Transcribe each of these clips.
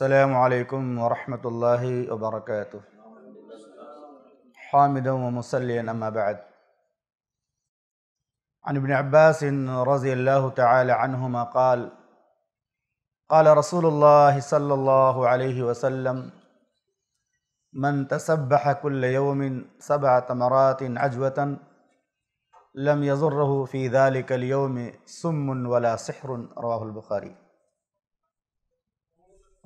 السلام عليكم ورحمة الله وبركاته حامدا ومسليا أما بعد عن ابن عباس رضي الله تعالى عنهما قال قال رسول الله صلى الله عليه وسلم من تسبح كل يوم سبع تمرات عجوة لم يزره في ذلك اليوم سم ولا سحر رواه البخاري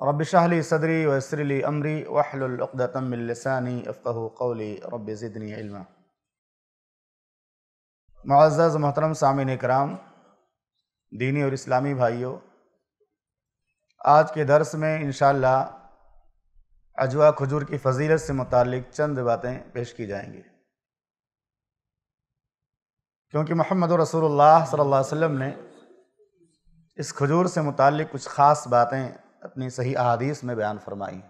رب شاہ لی صدری لی وصری عمری من السانی افقہ قولی رب زدنی علم معزز محترم سامین اکرام دینی اور اسلامی بھائیوں آج کے درس میں انشاءاللہ شاء اجوا کھجور کی فضیلت سے متعلق چند باتیں پیش کی جائیں گی کیونکہ محمد رسول اللہ صلی اللہ علیہ وسلم نے اس کھجور سے متعلق کچھ خاص باتیں اپنی صحیح احادیث میں بیان فرمائی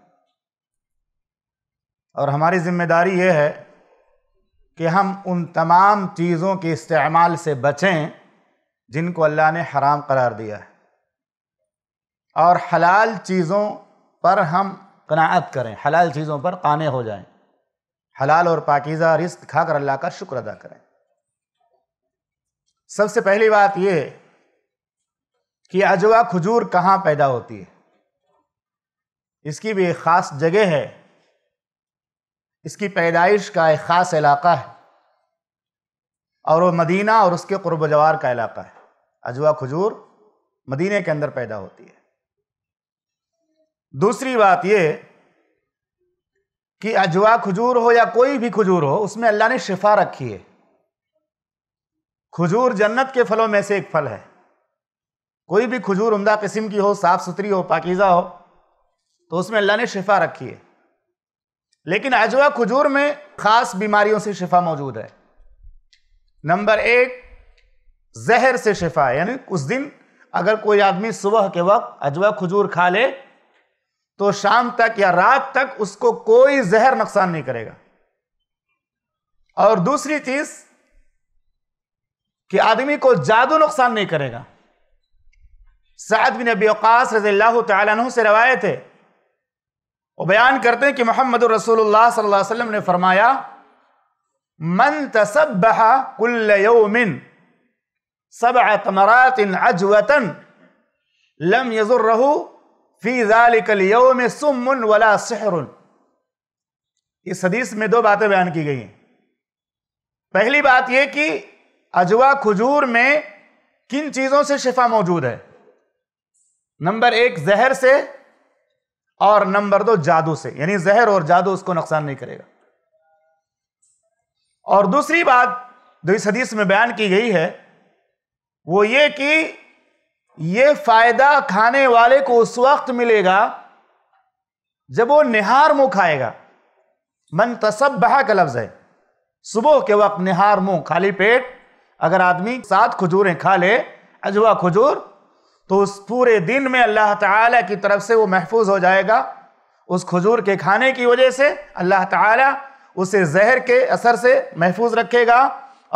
اور ہماری ذمہ داری یہ ہے کہ ہم ان تمام چیزوں کے استعمال سے بچیں جن کو اللہ نے حرام قرار دیا ہے اور حلال چیزوں پر ہم قناعت کریں حلال چیزوں پر قانے ہو جائیں حلال اور پاکیزہ رزق کھا کر اللہ کا شکر ادا کریں سب سے پہلی بات یہ کہ اجوا کھجور کہاں پیدا ہوتی ہے اس کی بھی ایک خاص جگہ ہے اس کی پیدائش کا ایک خاص علاقہ ہے اور وہ مدینہ اور اس کے قرب جوار کا علاقہ ہے اجوا کھجور مدینہ کے اندر پیدا ہوتی ہے دوسری بات یہ کہ اجوا کھجور ہو یا کوئی بھی کھجور ہو اس میں اللہ نے شفا رکھی ہے کھجور جنت کے پھلوں میں سے ایک پھل ہے کوئی بھی کھجور عمدہ قسم کی ہو صاف ستھری ہو پاکیزہ ہو تو اس میں اللہ نے شفا رکھی ہے لیکن اجوا کھجور میں خاص بیماریوں سے شفا موجود ہے نمبر ایک زہر سے شفا یعنی اس دن اگر کوئی آدمی صبح کے وقت اجوا کھجور کھا لے تو شام تک یا رات تک اس کو کوئی زہر نقصان نہیں کرے گا اور دوسری چیز کہ آدمی کو جادو نقصان نہیں کرے گا سعد بن نبی وقاص رضی اللہ تعالیٰ عنہ سے روایت ہے وہ بیان کرتے ہیں کہ محمد رسول اللہ صلی اللہ علیہ وسلم نے فرمایا من تسبح سبع تمرات لم اليوم سم ولا سحر اس حدیث میں دو باتیں بیان کی گئی ہیں پہلی بات یہ کہ اجوا کھجور میں کن چیزوں سے شفا موجود ہے نمبر ایک زہر سے اور نمبر دو جادو سے یعنی زہر اور جادو اس کو نقصان نہیں کرے گا اور دوسری بات جو اس حدیث میں بیان کی گئی ہے وہ یہ کہ یہ فائدہ کھانے والے کو اس وقت ملے گا جب وہ نہار منہ کھائے گا من تصبہ کا لفظ ہے صبح کے وقت نہار منہ خالی پیٹ اگر آدمی سات کھجوریں کھا لے اجوا کھجور تو اس پورے دن میں اللہ تعالیٰ کی طرف سے وہ محفوظ ہو جائے گا اس کھجور کے کھانے کی وجہ سے اللہ تعالیٰ اسے زہر کے اثر سے محفوظ رکھے گا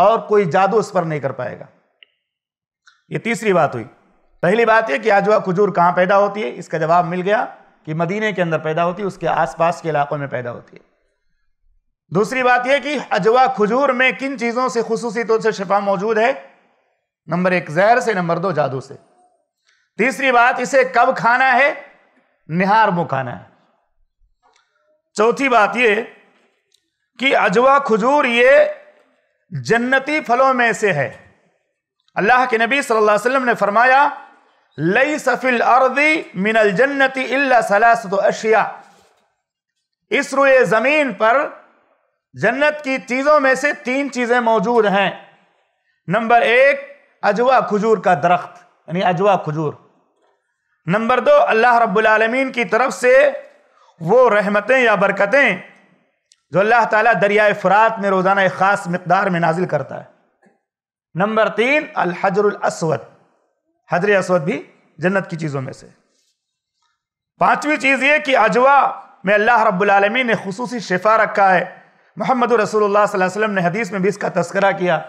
اور کوئی جادو اس پر نہیں کر پائے گا یہ تیسری بات ہوئی پہلی بات یہ کہ آجوا کھجور کہاں پیدا ہوتی ہے اس کا جواب مل گیا کہ مدینے کے اندر پیدا ہوتی ہے اس کے آس پاس کے علاقوں میں پیدا ہوتی ہے دوسری بات یہ کہ اجوا کھجور میں کن چیزوں سے خصوصی طور سے شفا موجود ہے نمبر ایک زہر سے نمبر دو جادو سے تیسری بات اسے کب کھانا ہے نہار مو کھانا ہے چوتھی بات یہ کہ اجوا کھجور یہ جنتی پھلوں میں سے ہے اللہ کے نبی صلی اللہ علیہ وسلم نے فرمایا لئی سفل اردی من الجنتی اللہ صلاسد اشیاء اس روئے زمین پر جنت کی چیزوں میں سے تین چیزیں موجود ہیں نمبر ایک اجوا کھجور کا درخت یعنی اجوا کھجور نمبر دو اللہ رب العالمین کی طرف سے وہ رحمتیں یا برکتیں جو اللہ تعالیٰ دریائے فرات میں روزانہ ایک خاص مقدار میں نازل کرتا ہے نمبر تین الحجر الاسود حجر اسود بھی جنت کی چیزوں میں سے پانچویں چیز یہ کہ اجوا میں اللہ رب العالمین نے خصوصی شفا رکھا ہے محمد رسول اللہ صلی اللہ علیہ وسلم نے حدیث میں بھی اس کا تذکرہ کیا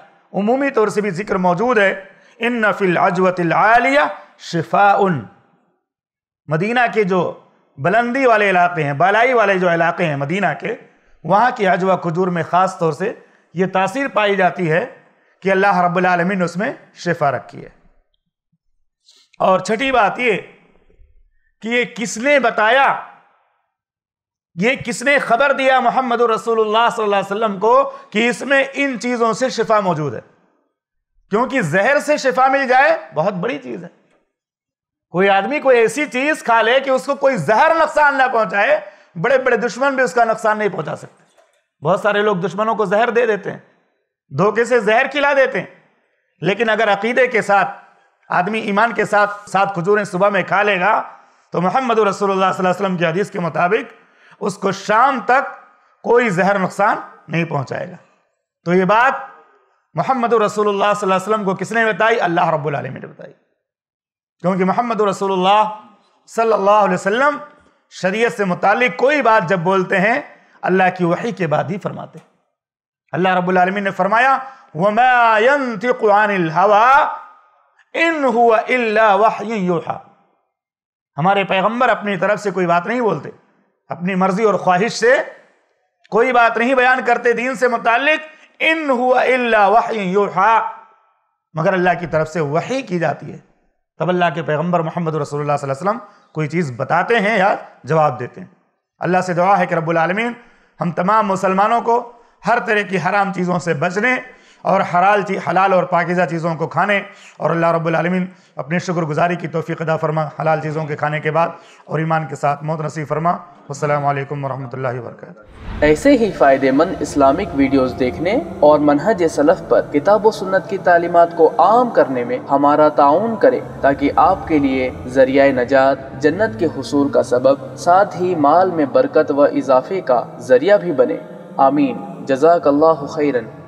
عمومی طور سے بھی ذکر موجود ہے مدینہ کے جو بلندی والے علاقے ہیں بالائی والے جو علاقے ہیں مدینہ کے وہاں کی اجوا کھجور میں خاص طور سے یہ تاثیر پائی جاتی ہے کہ اللہ رب العالمین نے اس میں شفا رکھی ہے اور چھٹی بات یہ کہ یہ کس نے بتایا یہ کس نے خبر دیا محمد رسول اللہ صلی اللہ علیہ وسلم کو کہ اس میں ان چیزوں سے شفا موجود ہے کیونکہ زہر سے شفا مل جائے بہت بڑی چیز ہے کوئی آدمی کوئی ایسی چیز کھا لے کہ اس کو کوئی زہر نقصان نہ پہنچائے بڑے بڑے دشمن بھی اس کا نقصان نہیں پہنچا سکتے بہت سارے لوگ دشمنوں کو زہر دے دیتے ہیں دھوکے سے زہر کھلا دیتے ہیں لیکن اگر عقیدے کے ساتھ آدمی ایمان کے ساتھ ساتھ کھجوریں صبح میں کھا لے گا تو محمد رسول اللہ صلی اللہ علیہ وسلم کی حدیث کے مطابق اس کو شام تک کوئی زہر نقصان نہیں پہنچائے گا تو یہ بات محمد رسول اللہ صلی اللہ علیہ وسلم کو کس نے بتائی اللہ رب العالمین نے بتائی کیونکہ محمد رسول اللہ صلی اللہ علیہ وسلم شریعت سے متعلق کوئی بات جب بولتے ہیں اللہ کی وحی کے بعد ہی فرماتے ہیں اللہ رب العالمین نے فرمایا وَمَا يَنْتِقُ عَنِ هُوَ إِلَّا وَحْيٍ يُوحَىٰ ہمارے پیغمبر اپنی طرف سے کوئی بات نہیں بولتے اپنی مرضی اور خواہش سے کوئی بات نہیں بیان کرتے دین سے متعلق ان إِلَّا وَحْيٍ واہ مگر اللہ کی طرف سے وحی کی جاتی ہے تب اللہ کے پیغمبر محمد رسول اللہ صلی اللہ علیہ وسلم کوئی چیز بتاتے ہیں یا جواب دیتے ہیں اللہ سے دعا ہے کہ رب العالمین ہم تمام مسلمانوں کو ہر طرح کی حرام چیزوں سے بچنے اور حلال حلال اور پاکیزہ چیزوں کو کھانے اور اللہ رب العالمین اپنی شکر گزاری کی توفیق ادا فرما حلال چیزوں کے کھانے کے بعد اور ایمان کے ساتھ موت نصیب فرما السلام علیکم ورحمۃ اللہ وبرکاتہ ایسے ہی فائدے مند اسلامک ویڈیوز دیکھنے اور منہج سلف پر کتاب و سنت کی تعلیمات کو عام کرنے میں ہمارا تعاون کرے تاکہ آپ کے لیے ذریعہ نجات جنت کے حصول کا سبب ساتھ ہی مال میں برکت و اضافے کا ذریعہ بھی بنے آمین جزاک اللہ خیرن